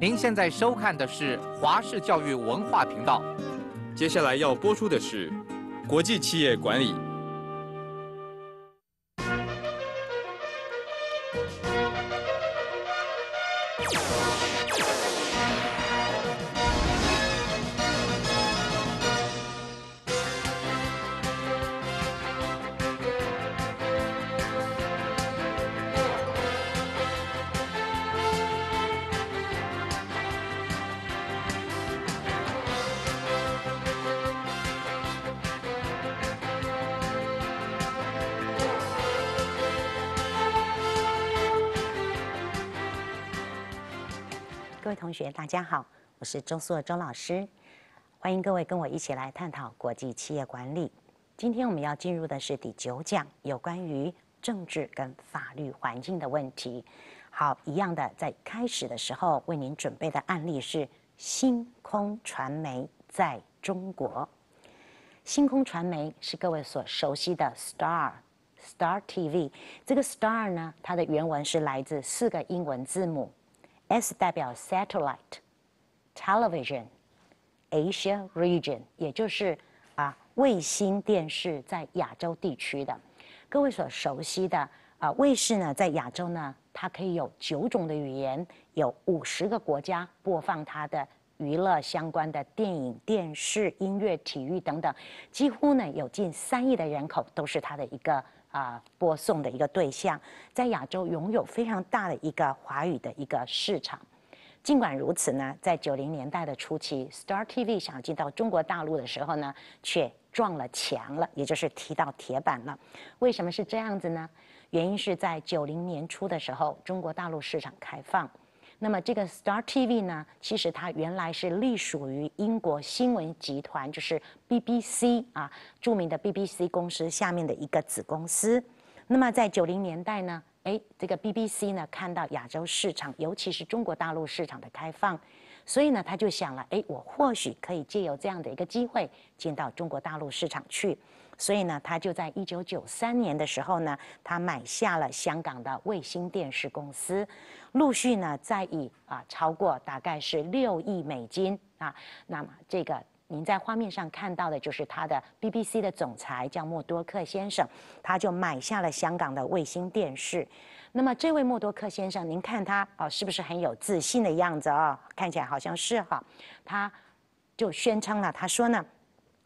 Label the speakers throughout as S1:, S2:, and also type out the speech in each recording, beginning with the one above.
S1: 您现在收看的是华视教育文化频道，接下来要播出的是国际企业管理。大家好，我是周素周老师，欢迎各位跟我一起来探讨国际企业管理。今天我们要进入的是第九讲，有关于政治跟法律环境的问题。好，一样的，在开始的时候为您准备的案例是星空传媒在中国。星空传媒是各位所熟悉的 Star Star TV，这个 Star 呢，它的原文是来自四个英文字母。S 代表 satellite television Asia region，也就是啊卫星电视在亚洲地区的，各位所熟悉的啊卫视呢，在亚洲呢，它可以有九种的语言，有五十个国家播放它的娱乐相关的电影、电视、音乐、体育等等，几乎呢有近三亿的人口都是它的一个。啊，播送的一个对象在亚洲拥有非常大的一个华语的一个市场。尽管如此呢，在九零年代的初期，Star TV 想要进到中国大陆的时候呢，却撞了墙了，也就是提到铁板了。为什么是这样子呢？原因是在九零年初的时候，中国大陆市场开放。那么这个 Star TV 呢，其实它原来是隶属于英国新闻集团，就是 BBC 啊，著名的 BBC 公司下面的一个子公司。那么在九零年代呢，哎，这个 BBC 呢看到亚洲市场，尤其是中国大陆市场的开放，所以呢，他就想了，哎，我或许可以借由这样的一个机会进到中国大陆市场去。所以呢，他就在一九九三年的时候呢，他买下了香港的卫星电视公司，陆续呢，在以啊超过大概是六亿美金啊，那么这个您在画面上看到的就是他的 BBC 的总裁叫默多克先生，他就买下了香港的卫星电视。那么这位默多克先生，您看他哦，是不是很有自信的样子啊？看起来好像是哈，他就宣称了，他说呢，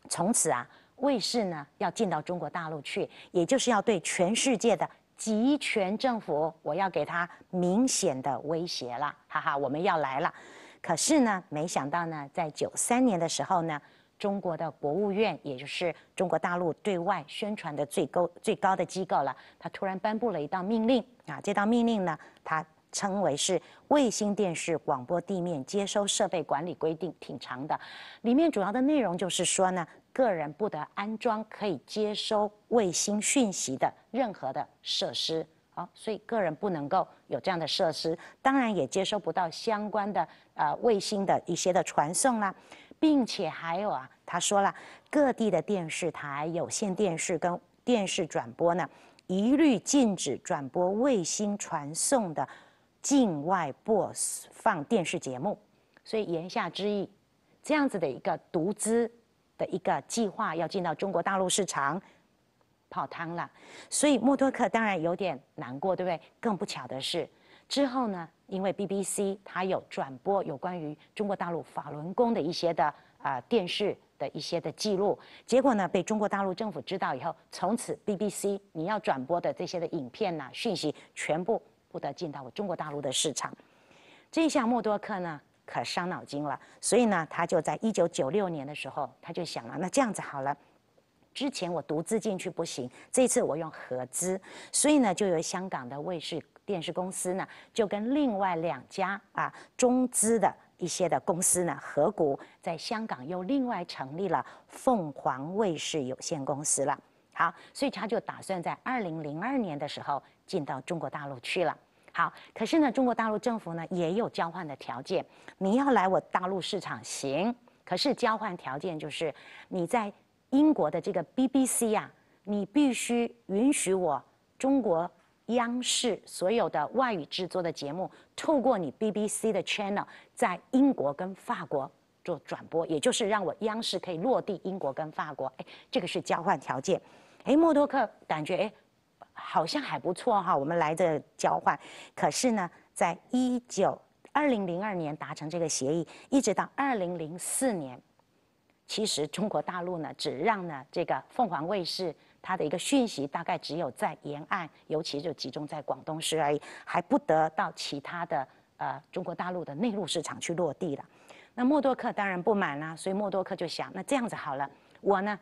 S1: 从此啊。卫视呢要进到中国大陆去，也就是要对全世界的集权政府，我要给他明显的威胁了，哈哈，我们要来了。可是呢，没想到呢，在九三年的时候呢，中国的国务院，也就是中国大陆对外宣传的最高最高的机构了，他突然颁布了一道命令啊，这道命令呢，他。称为是卫星电视广播地面接收设备管理规定，挺长的，里面主要的内容就是说呢，个人不得安装可以接收卫星讯息的任何的设施，好，所以个人不能够有这样的设施，当然也接收不到相关的呃卫星的一些的传送啦，并且还有啊，他说了，各地的电视台、有线电视跟电视转播呢，一律禁止转播卫星传送的。境外 boss 放电视节目，所以言下之意，这样子的一个独资的一个计划要进到中国大陆市场，泡汤了。所以默多克当然有点难过，对不对？更不巧的是，之后呢，因为 BBC 它有转播有关于中国大陆法轮功的一些的啊电视的一些的记录，结果呢被中国大陆政府知道以后，从此 BBC 你要转播的这些的影片呐、讯息全部。不得进到我中国大陆的市场，这一下默多克呢可伤脑筋了，所以呢，他就在一九九六年的时候，他就想了，那这样子好了，之前我独自进去不行，这次我用合资，所以呢，就由香港的卫视电视公司呢，就跟另外两家啊中资的一些的公司呢合股，在香港又另外成立了凤凰卫视有限公司了。好，所以他就打算在二零零二年的时候。进到中国大陆去了，好，可是呢，中国大陆政府呢也有交换的条件，你要来我大陆市场行，可是交换条件就是你在英国的这个 BBC 呀，你必须允许我中国央视所有的外语制作的节目透过你 BBC 的 Channel 在英国跟法国做转播，也就是让我央视可以落地英国跟法国，哎，这个是交换条件，哎，默多克感觉哎。好像还不错哈，我们来这交换。可是呢，在一九二零零二年达成这个协议，一直到二零零四年，其实中国大陆呢，只让呢这个凤凰卫视它的一个讯息大概只有在沿岸，尤其就集中在广东市而已，还不得到其他的呃中国大陆的内陆市场去落地了。那默多克当然不满啦，所以默多克就想，那这样子好了，我呢。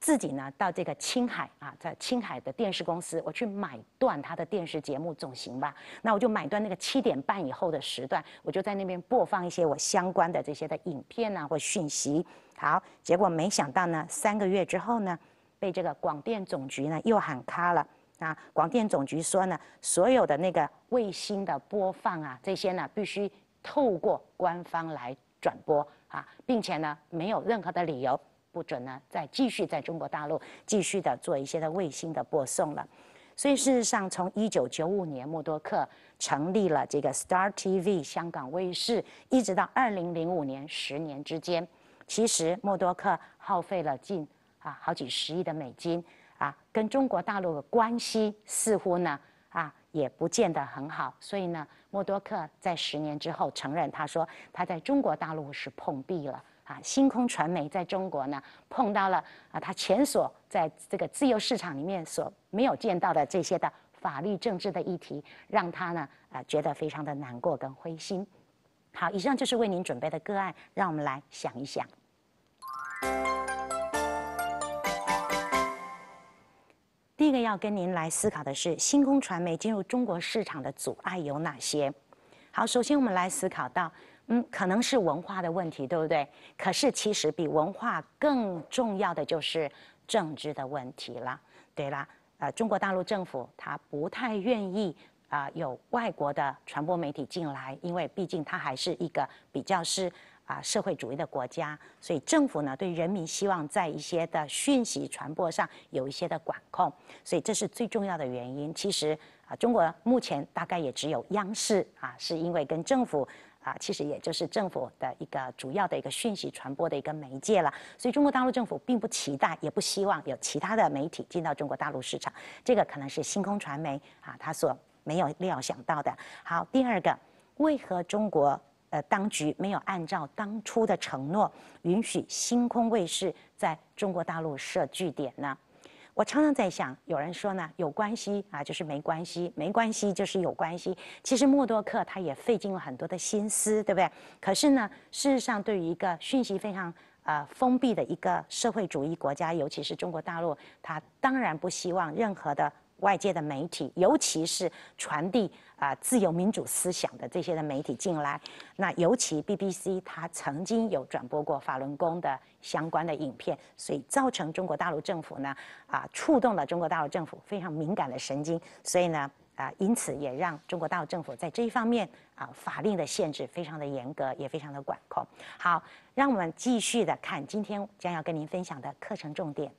S1: 自己呢，到这个青海啊，在青海的电视公司，我去买断他的电视节目总行吧。那我就买断那个七点半以后的时段，我就在那边播放一些我相关的这些的影片啊或讯息。好，结果没想到呢，三个月之后呢，被这个广电总局呢又喊卡了啊！广电总局说呢，所有的那个卫星的播放啊，这些呢必须透过官方来转播啊，并且呢没有任何的理由。不准呢，再继续在中国大陆继续的做一些的卫星的播送了。所以事实上，从一九九五年默多克成立了这个 Star TV 香港卫视，一直到二零零五年，十年之间，其实默多克耗费了近啊好几十亿的美金啊，跟中国大陆的关系似乎呢啊也不见得很好。所以呢，默多克在十年之后承认，他说他在中国大陆是碰壁了。啊，星空传媒在中国呢，碰到了啊，他前所在这个自由市场里面所没有见到的这些的法律政治的议题，让他呢啊觉得非常的难过跟灰心。好，以上就是为您准备的个案，让我们来想一想。第一个要跟您来思考的是，星空传媒进入中国市场的阻碍有哪些？好，首先我们来思考到。嗯，可能是文化的问题，对不对？可是其实比文化更重要的就是政治的问题了，对啦。呃，中国大陆政府它不太愿意啊有外国的传播媒体进来，因为毕竟它还是一个比较是啊社会主义的国家，所以政府呢对人民希望在一些的讯息传播上有一些的管控，所以这是最重要的原因。其实啊，中国目前大概也只有央视啊，是因为跟政府。啊，其实也就是政府的一个主要的一个讯息传播的一个媒介了，所以中国大陆政府并不期待，也不希望有其他的媒体进到中国大陆市场，这个可能是星空传媒啊，他所没有料想到的。好，第二个，为何中国呃当局没有按照当初的承诺，允许星空卫视在中国大陆设据点呢？我常常在想，有人说呢，有关系啊，就是没关系，没关系就是有关系。其实默多克他也费尽了很多的心思，对不对？可是呢，事实上，对于一个讯息非常呃封闭的一个社会主义国家，尤其是中国大陆，他当然不希望任何的。外界的媒体，尤其是传递啊自由民主思想的这些的媒体进来，那尤其 BBC，它曾经有转播过法轮功的相关的影片，所以造成中国大陆政府呢啊触动了中国大陆政府非常敏感的神经，所以呢啊因此也让中国大陆政府在这一方面啊法令的限制非常的严格，也非常的管控。好，让我们继续的看今天将要跟您分享的课程重点。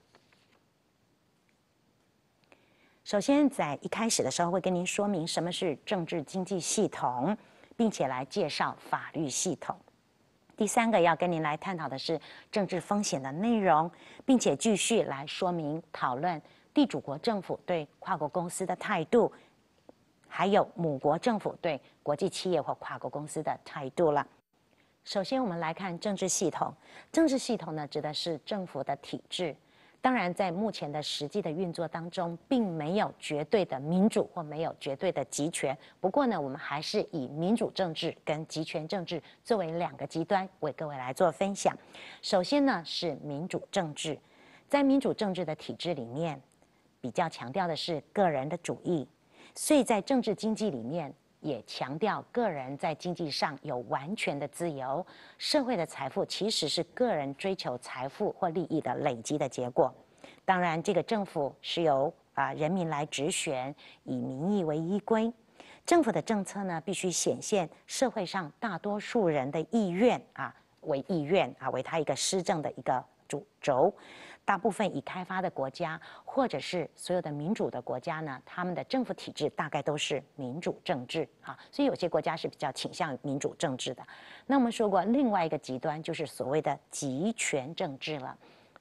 S1: 首先，在一开始的时候会跟您说明什么是政治经济系统，并且来介绍法律系统。第三个要跟您来探讨的是政治风险的内容，并且继续来说明讨论地主国政府对跨国公司的态度，还有母国政府对国际企业或跨国公司的态度了。首先，我们来看政治系统。政治系统呢，指的是政府的体制。当然，在目前的实际的运作当中，并没有绝对的民主或没有绝对的集权。不过呢，我们还是以民主政治跟集权政治作为两个极端，为各位来做分享。首先呢，是民主政治，在民主政治的体制里面，比较强调的是个人的主义，所以在政治经济里面。也强调个人在经济上有完全的自由，社会的财富其实是个人追求财富或利益的累积的结果。当然，这个政府是由啊人民来直选，以民意为依归，政府的政策呢必须显现社会上大多数人的意愿啊为意愿啊为他一个施政的一个主轴。大部分已开发的国家，或者是所有的民主的国家呢，他们的政府体制大概都是民主政治啊。所以有些国家是比较倾向于民主政治的。那我们说过另外一个极端就是所谓的集权政治了。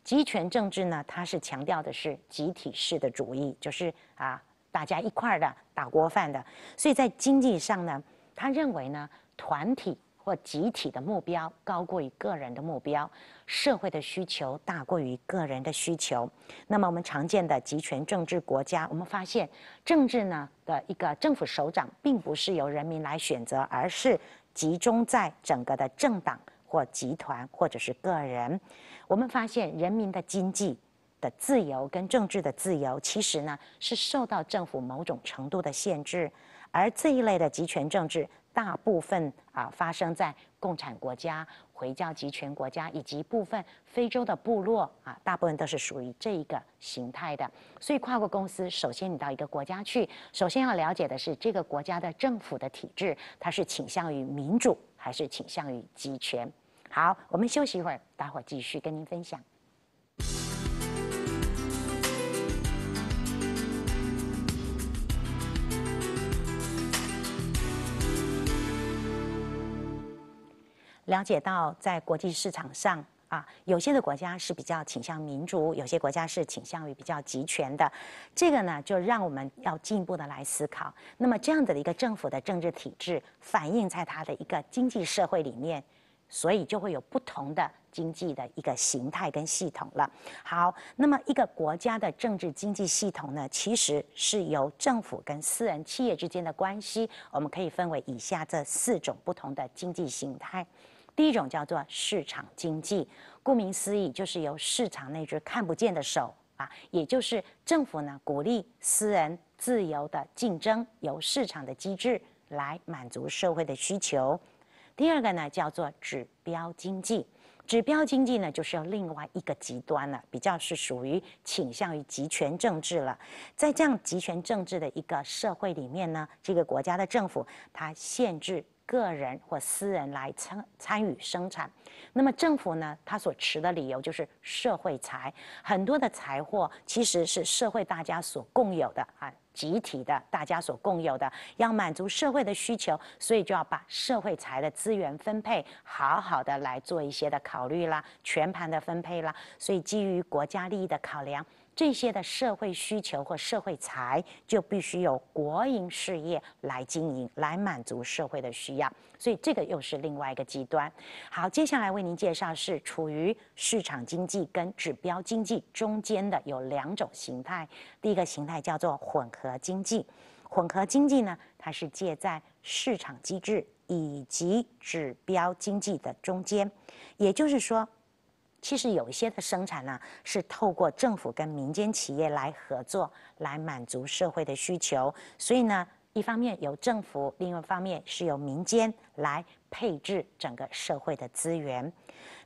S1: 集权政治呢，它是强调的是集体式的主义，就是啊，大家一块儿的打锅饭的。所以在经济上呢，他认为呢，团体或集体的目标高过于个人的目标。社会的需求大过于个人的需求。那么，我们常见的集权政治国家，我们发现政治呢的一个政府首长，并不是由人民来选择，而是集中在整个的政党或集团或者是个人。我们发现人民的经济的自由跟政治的自由，其实呢是受到政府某种程度的限制。而这一类的集权政治，大部分啊发生在。共产国家、回教集权国家以及部分非洲的部落啊，大部分都是属于这一个形态的。所以，跨国公司首先你到一个国家去，首先要了解的是这个国家的政府的体制，它是倾向于民主还是倾向于集权。好，我们休息一会儿，待会儿继续跟您分享。了解到，在国际市场上啊，有些的国家是比较倾向民主，有些国家是倾向于比较集权的。这个呢，就让我们要进一步的来思考。那么，这样子的一个政府的政治体制反映在它的一个经济社会里面，所以就会有不同的经济的一个形态跟系统了。好，那么一个国家的政治经济系统呢，其实是由政府跟私人企业之间的关系，我们可以分为以下这四种不同的经济形态。第一种叫做市场经济，顾名思义，就是由市场那只看不见的手啊，也就是政府呢鼓励私人自由的竞争，由市场的机制来满足社会的需求。第二个呢叫做指标经济，指标经济呢就是另外一个极端了，比较是属于倾向于集权政治了。在这样集权政治的一个社会里面呢，这个国家的政府它限制。个人或私人来参参与生产，那么政府呢？他所持的理由就是社会财，很多的财货其实是社会大家所共有的啊，集体的，大家所共有的，要满足社会的需求，所以就要把社会财的资源分配好好的来做一些的考虑啦，全盘的分配啦，所以基于国家利益的考量。这些的社会需求或社会财就必须由国营事业来经营，来满足社会的需要，所以这个又是另外一个极端。好，接下来为您介绍是处于市场经济跟指标经济中间的有两种形态。第一个形态叫做混合经济，混合经济呢，它是借在市场机制以及指标经济的中间，也就是说。其实有一些的生产呢，是透过政府跟民间企业来合作，来满足社会的需求。所以呢，一方面由政府，另一方面是由民间来配置整个社会的资源。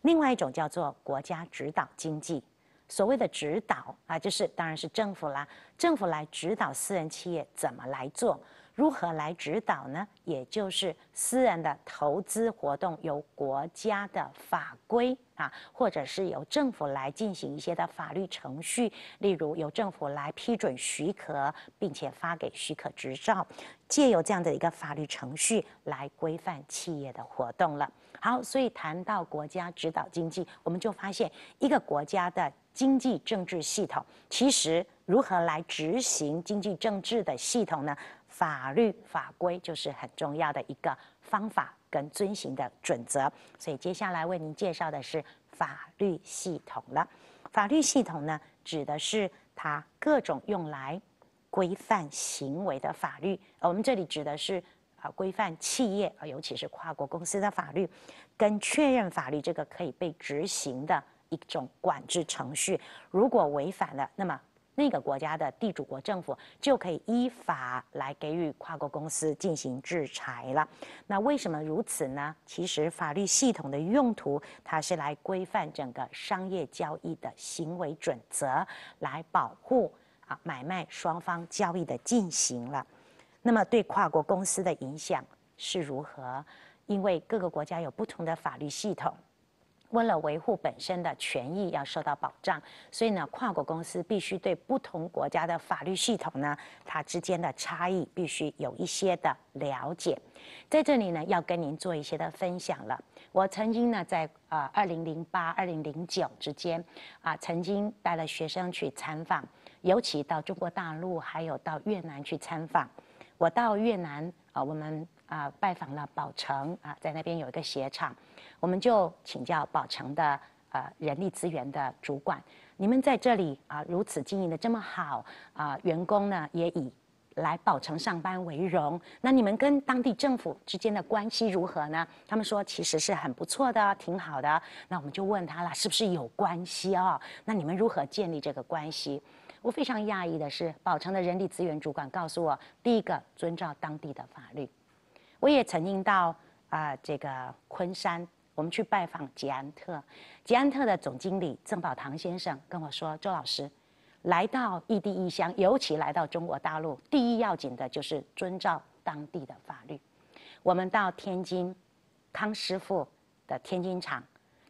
S1: 另外一种叫做国家指导经济，所谓的指导啊，就是当然是政府啦，政府来指导私人企业怎么来做。如何来指导呢？也就是私人的投资活动由国家的法规啊，或者是由政府来进行一些的法律程序，例如由政府来批准、许可，并且发给许可执照，借由这样的一个法律程序来规范企业的活动了。好，所以谈到国家指导经济，我们就发现一个国家的经济政治系统，其实如何来执行经济政治的系统呢？法律法规就是很重要的一个方法跟遵循的准则，所以接下来为您介绍的是法律系统了。法律系统呢，指的是它各种用来规范行为的法律。我们这里指的是啊规范企业，尤其是跨国公司的法律，跟确认法律这个可以被执行的一种管制程序。如果违反了，那么。那个国家的地主国政府就可以依法来给予跨国公司进行制裁了。那为什么如此呢？其实法律系统的用途，它是来规范整个商业交易的行为准则，来保护啊买卖双方交易的进行了。那么对跨国公司的影响是如何？因为各个国家有不同的法律系统。为了维护本身的权益要受到保障，所以呢，跨国公司必须对不同国家的法律系统呢，它之间的差异必须有一些的了解。在这里呢，要跟您做一些的分享了。我曾经呢，在啊二零零八二零零九之间，啊曾经带了学生去参访，尤其到中国大陆，还有到越南去参访。我到越南啊，我们。啊，拜访了宝城啊，在那边有一个鞋厂，我们就请教宝城的呃人力资源的主管，你们在这里啊如此经营的这么好啊，员工呢也以来宝城上班为荣。那你们跟当地政府之间的关系如何呢？他们说其实是很不错的，挺好的。那我们就问他了，是不是有关系哦？那你们如何建立这个关系？我非常讶异的是，宝城的人力资源主管告诉我，第一个遵照当地的法律。我也曾经到啊，这个昆山，我们去拜访捷安特，捷安特的总经理郑宝堂先生跟我说：“周老师，来到异地异乡，尤其来到中国大陆，第一要紧的就是遵照当地的法律。”我们到天津，康师傅的天津厂，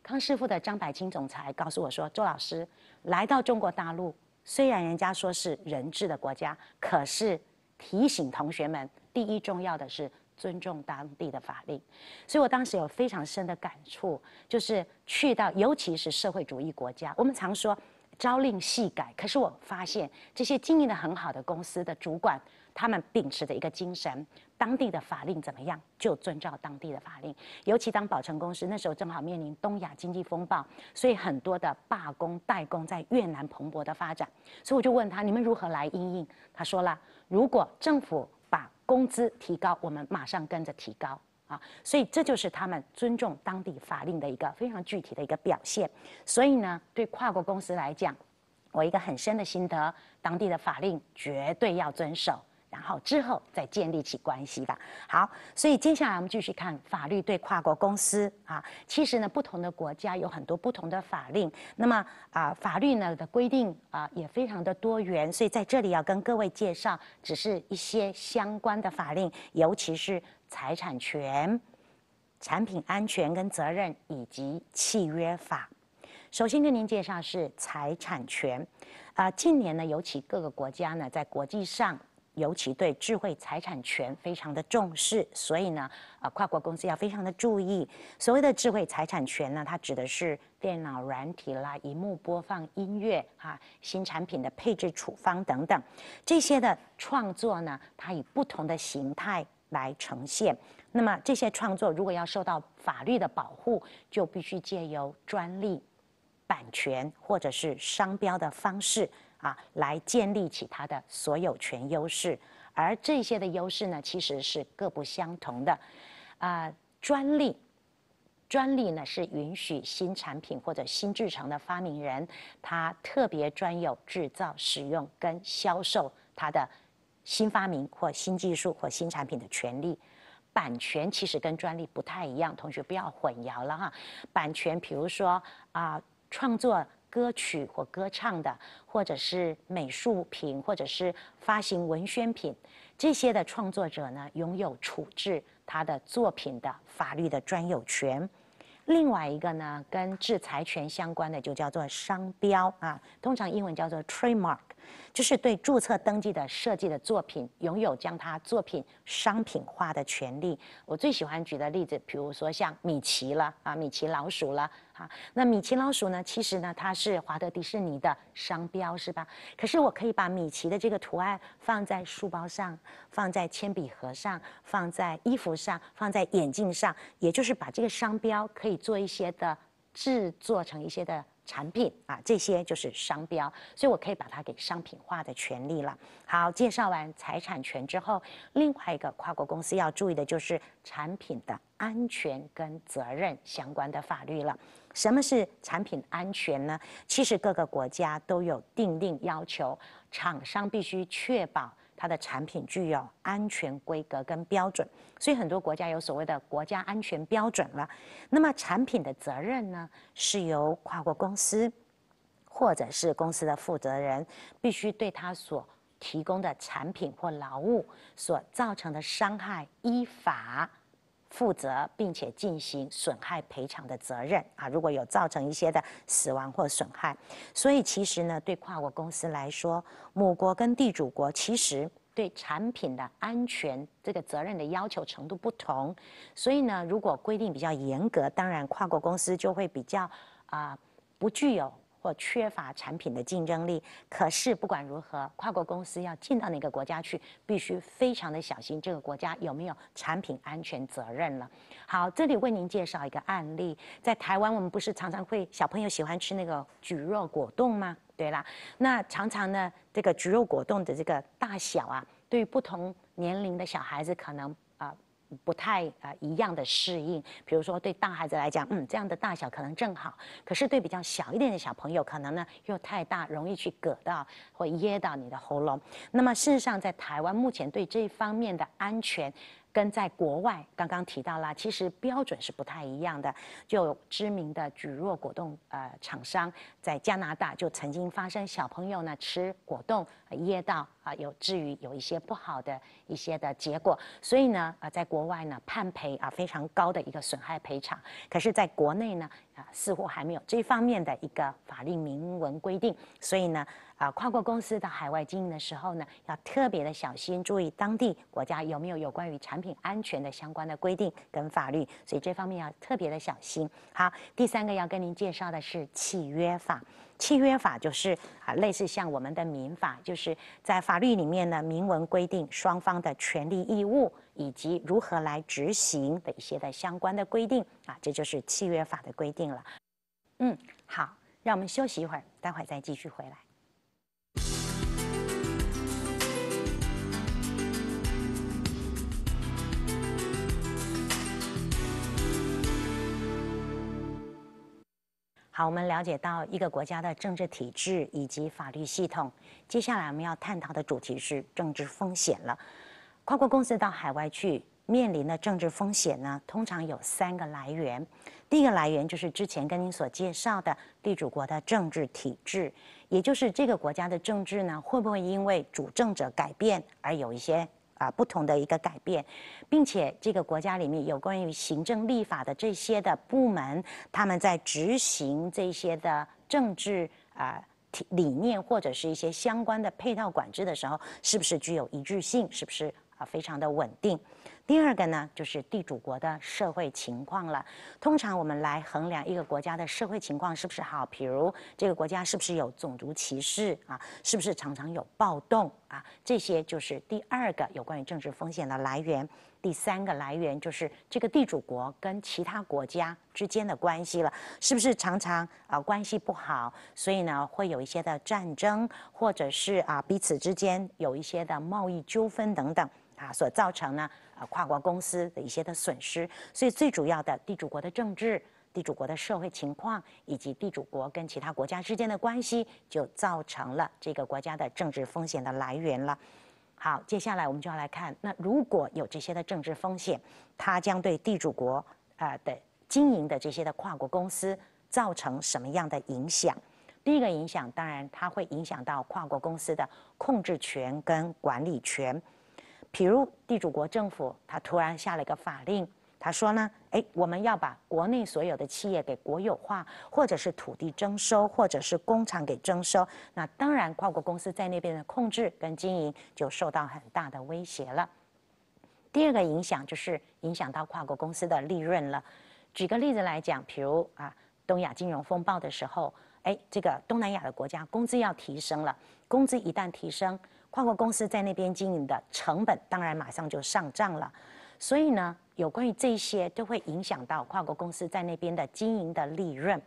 S1: 康师傅的张柏清总裁告诉我说：“周老师，来到中国大陆，虽然人家说是人治的国家，可是提醒同学们，第一重要的是。”尊重当地的法令，所以我当时有非常深的感触，就是去到，尤其是社会主义国家，我们常说“朝令夕改”，可是我发现这些经营的很好的公司的主管，他们秉持着一个精神，当地的法令怎么样就遵照当地的法令。尤其当宝成公司那时候正好面临东亚经济风暴，所以很多的罢工代工在越南蓬勃的发展，所以我就问他：“你们如何来应应？”他说了：“如果政府。”工资提高，我们马上跟着提高啊！所以这就是他们尊重当地法令的一个非常具体的一个表现。所以呢，对跨国公司来讲，我一个很深的心得，当地的法令绝对要遵守。然后之后再建立起关系吧。好，所以接下来我们继续看法律对跨国公司啊。其实呢，不同的国家有很多不同的法令。那么啊，法律呢的规定啊也非常的多元。所以在这里要跟各位介绍，只是一些相关的法令，尤其是财产权、产品安全跟责任以及契约法。首先跟您介绍是财产权啊。近年呢，尤其各个国家呢，在国际上。尤其对智慧财产权非常的重视，所以呢，啊，跨国公司要非常的注意。所谓的智慧财产权呢，它指的是电脑软体啦、荧幕播放音乐哈、新产品的配置处方等等，这些的创作呢，它以不同的形态来呈现。那么这些创作如果要受到法律的保护，就必须借由专利、版权或者是商标的方式。啊，来建立起它的所有权优势，而这些的优势呢，其实是各不相同的。啊，专利，专利呢是允许新产品或者新制成的发明人，他特别专有制造、使用跟销售他的新发明或新技术或新产品的权利。版权其实跟专利不太一样，同学不要混淆了哈。版权，比如说啊，创作。歌曲或歌唱的，或者是美术品，或者是发行文宣品，这些的创作者呢，拥有处置他的作品的法律的专有权。另外一个呢，跟制裁权相关的就叫做商标啊，通常英文叫做 trademark。就是对注册登记的设计的作品，拥有将它作品商品化的权利。我最喜欢举的例子，比如说像米奇了啊，米奇老鼠了啊。那米奇老鼠呢，其实呢，它是华特迪士尼的商标，是吧？可是我可以把米奇的这个图案放在书包上，放在铅笔盒上，放在衣服上，放在眼镜上，也就是把这个商标可以做一些的制作成一些的。产品啊，这些就是商标，所以我可以把它给商品化的权利了。好，介绍完财产权之后，另外一个跨国公司要注意的就是产品的安全跟责任相关的法律了。什么是产品安全呢？其实各个国家都有定令要求，厂商必须确保。它的产品具有安全规格跟标准，所以很多国家有所谓的国家安全标准了。那么产品的责任呢，是由跨国公司，或者是公司的负责人，必须对他所提供的产品或劳务所造成的伤害，依法。负责并且进行损害赔偿的责任啊，如果有造成一些的死亡或损害，所以其实呢，对跨国公司来说，母国跟地主国其实对产品的安全这个责任的要求程度不同，所以呢，如果规定比较严格，当然跨国公司就会比较啊不具有。或缺乏产品的竞争力。可是不管如何，跨国公司要进到哪个国家去，必须非常的小心这个国家有没有产品安全责任了。好，这里为您介绍一个案例，在台湾，我们不是常常会小朋友喜欢吃那个橘肉果冻吗？对啦，那常常呢，这个橘肉果冻的这个大小啊，对于不同年龄的小孩子可能。不太啊一样的适应，比如说对大孩子来讲，嗯，这样的大小可能正好，可是对比较小一点的小朋友，可能呢又太大，容易去割到，或噎到你的喉咙。那么事实上，在台湾目前对这一方面的安全。跟在国外刚刚提到了，其实标准是不太一样的。就有知名的君乐果冻呃厂商，在加拿大就曾经发生小朋友呢吃果冻噎到啊，有至于有一些不好的一些的结果。所以呢，呃，在国外呢判赔啊非常高的一个损害赔偿，可是在国内呢。似乎还没有这方面的一个法律明文规定，所以呢，啊，跨国公司到海外经营的时候呢，要特别的小心，注意当地国家有没有有关于产品安全的相关的规定跟法律，所以这方面要特别的小心。好，第三个要跟您介绍的是契约法。契约法就是啊，类似像我们的民法，就是在法律里面呢，明文规定双方的权利义务以及如何来执行的一些的相关的规定啊，这就是契约法的规定了。嗯，好，让我们休息一会儿，待会儿再继续回来。好，我们了解到一个国家的政治体制以及法律系统。接下来我们要探讨的主题是政治风险了。跨国公司到海外去面临的政治风险呢，通常有三个来源。第一个来源就是之前跟您所介绍的地主国的政治体制，也就是这个国家的政治呢，会不会因为主政者改变而有一些？啊，不同的一个改变，并且这个国家里面有关于行政立法的这些的部门，他们在执行这些的政治啊理念或者是一些相关的配套管制的时候，是不是具有一致性？是不是啊非常的稳定？第二个呢，就是地主国的社会情况了。通常我们来衡量一个国家的社会情况是不是好，比如这个国家是不是有种族歧视啊，是不是常常有暴动啊，这些就是第二个有关于政治风险的来源。第三个来源就是这个地主国跟其他国家之间的关系了，是不是常常啊关系不好，所以呢会有一些的战争，或者是啊彼此之间有一些的贸易纠纷等等。啊，所造成呢，呃，跨国公司的一些的损失，所以最主要的地主国的政治、地主国的社会情况，以及地主国跟其他国家之间的关系，就造成了这个国家的政治风险的来源了。好，接下来我们就要来看，那如果有这些的政治风险，它将对地主国啊的经营的这些的跨国公司造成什么样的影响？第一个影响，当然它会影响到跨国公司的控制权跟管理权。比如地主国政府，他突然下了一个法令，他说呢：“哎，我们要把国内所有的企业给国有化，或者是土地征收，或者是工厂给征收。”那当然，跨国公司在那边的控制跟经营就受到很大的威胁了。第二个影响就是影响到跨国公司的利润了。举个例子来讲，比如啊，东亚金融风暴的时候，哎，这个东南亚的国家工资要提升了，工资一旦提升。跨国公司在那边经营的成本当然马上就上涨了，所以呢，有关于这些都会影响到跨国公司在那边的经营的利润，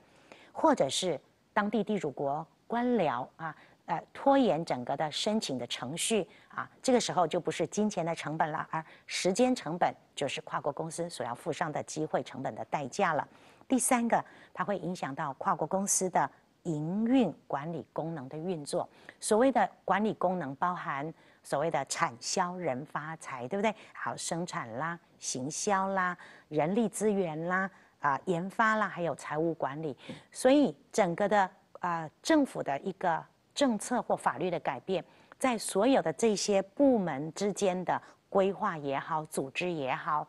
S1: 或者是当地地主国官僚啊，呃，拖延整个的申请的程序啊，这个时候就不是金钱的成本了，而时间成本就是跨国公司所要付上的机会成本的代价了。第三个，它会影响到跨国公司的。营运管理功能的运作，所谓的管理功能包含所谓的产销人发财，对不对？好，生产啦，行销啦，人力资源啦，啊，研发啦，还有财务管理。所以整个的啊，政府的一个政策或法律的改变，在所有的这些部门之间的规划也好，组织也好。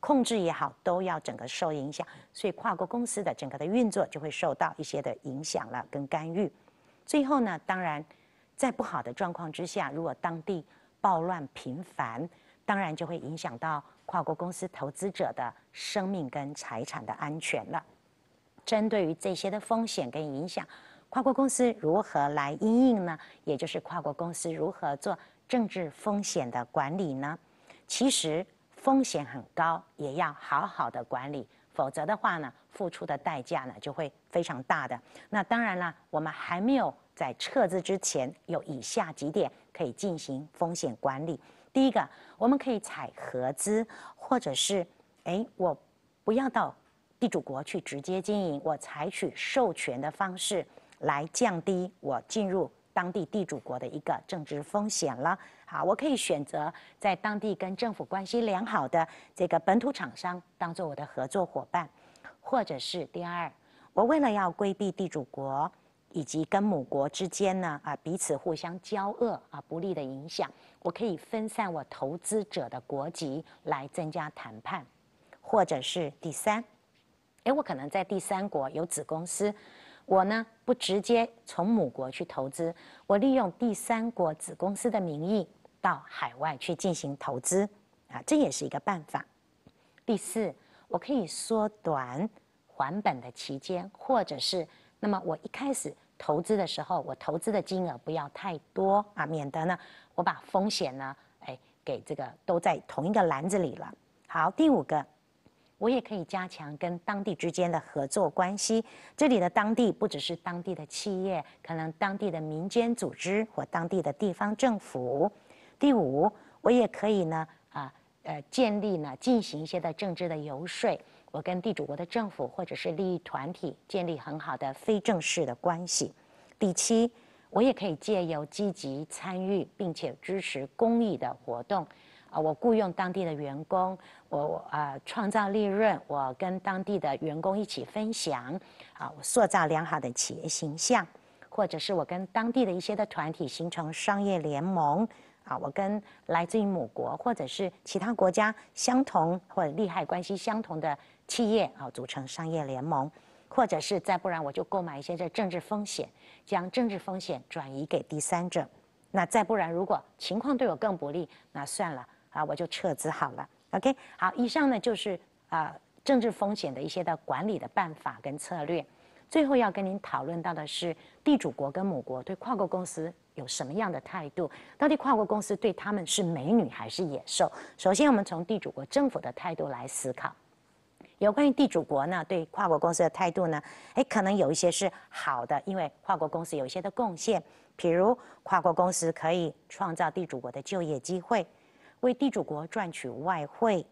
S1: 控制也好，都要整个受影响，所以跨国公司的整个的运作就会受到一些的影响了跟干预。最后呢，当然，在不好的状况之下，如果当地暴乱频繁，当然就会影响到跨国公司投资者的生命跟财产的安全了。针对于这些的风险跟影响，跨国公司如何来应呢？也就是跨国公司如何做政治风险的管理呢？其实。风险很高，也要好好的管理，否则的话呢，付出的代价呢就会非常大的。那当然了，我们还没有在撤资之前，有以下几点可以进行风险管理。第一个，我们可以采合资，或者是，哎，我不要到地主国去直接经营，我采取授权的方式来降低我进入。当地地主国的一个政治风险了，好，我可以选择在当地跟政府关系良好的这个本土厂商当做我的合作伙伴，或者是第二，我为了要规避地主国以及跟母国之间呢啊彼此互相交恶啊不利的影响，我可以分散我投资者的国籍来增加谈判，或者是第三，哎，我可能在第三国有子公司。我呢不直接从母国去投资，我利用第三国子公司的名义到海外去进行投资，啊，这也是一个办法。第四，我可以缩短还本的期间，或者是那么我一开始投资的时候，我投资的金额不要太多啊，免得呢我把风险呢哎给这个都在同一个篮子里了。好，第五个。我也可以加强跟当地之间的合作关系。这里的当地不只是当地的企业，可能当地的民间组织或当地的地方政府。第五，我也可以呢啊呃建立呢进行一些的政治的游说。我跟地主国的政府或者是利益团体建立很好的非正式的关系。第七，我也可以借由积极参与并且支持公益的活动。啊，我雇佣当地的员工，我啊创造利润，我跟当地的员工一起分享，啊，我塑造良好的企业形象，或者是我跟当地的一些的团体形成商业联盟，啊，我跟来自于母国或者是其他国家相同或利害关系相同的企业啊组成商业联盟，或者是再不然我就购买一些这政治风险，将政治风险转移给第三者，那再不然如果情况对我更不利，那算了。啊，我就撤资好了。OK，好，以上呢就是啊政治风险的一些的管理的办法跟策略。最后要跟您讨论到的是，地主国跟母国对跨国公司有什么样的态度？到底跨国公司对他们是美女还是野兽？首先，我们从地主国政府的态度来思考。有关于地主国呢对跨国公司的态度呢，哎，可能有一些是好的，因为跨国公司有一些的贡献，比如跨国公司可以创造地主国的就业机会。为地主国赚取外汇，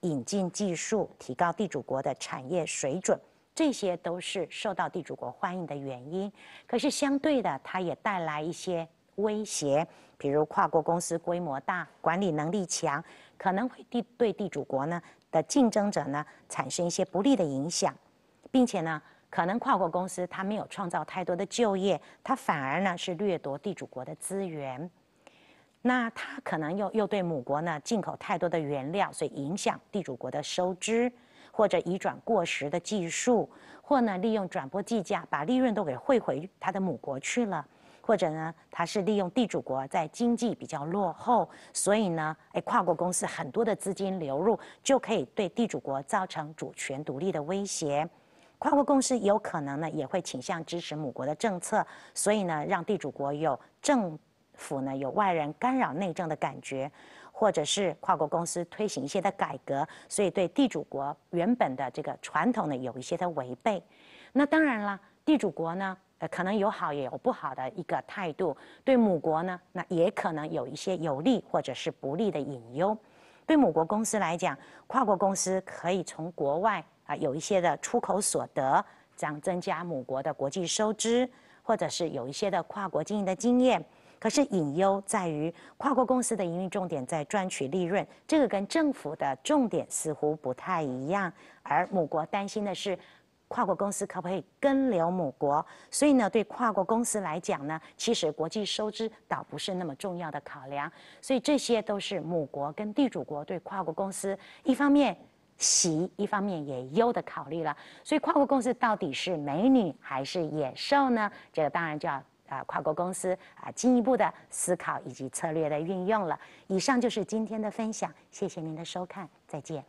S1: 引进技术，提高地主国的产业水准，这些都是受到地主国欢迎的原因。可是相对的，它也带来一些威胁，比如跨国公司规模大，管理能力强，可能会地对地主国呢的竞争者呢产生一些不利的影响，并且呢，可能跨国公司它没有创造太多的就业，它反而呢是掠夺地主国的资源。那它可能又又对母国呢进口太多的原料，所以影响地主国的收支，或者移转过时的技术，或呢利用转播计价把利润都给汇回它的母国去了，或者呢它是利用地主国在经济比较落后，所以呢哎跨国公司很多的资金流入就可以对地主国造成主权独立的威胁，跨国公司有可能呢也会倾向支持母国的政策，所以呢让地主国有政。府呢有外人干扰内政的感觉，或者是跨国公司推行一些的改革，所以对地主国原本的这个传统呢有一些的违背。那当然了，地主国呢，呃，可能有好也有不好的一个态度。对母国呢，那也可能有一些有利或者是不利的隐忧。对母国公司来讲，跨国公司可以从国外啊有一些的出口所得，这样增加母国的国际收支，或者是有一些的跨国经营的经验。可是隐忧在于，跨国公司的营运重点在赚取利润，这个跟政府的重点似乎不太一样。而母国担心的是，跨国公司可不可以跟留母国？所以呢，对跨国公司来讲呢，其实国际收支倒不是那么重要的考量。所以这些都是母国跟地主国对跨国公司一方面喜，一方面也忧的考虑了。所以跨国公司到底是美女还是野兽呢？这个当然就要。啊，跨国公司啊，进一步的思考以及策略的运用了。以上就是今天的分享，谢谢您的收看，再见。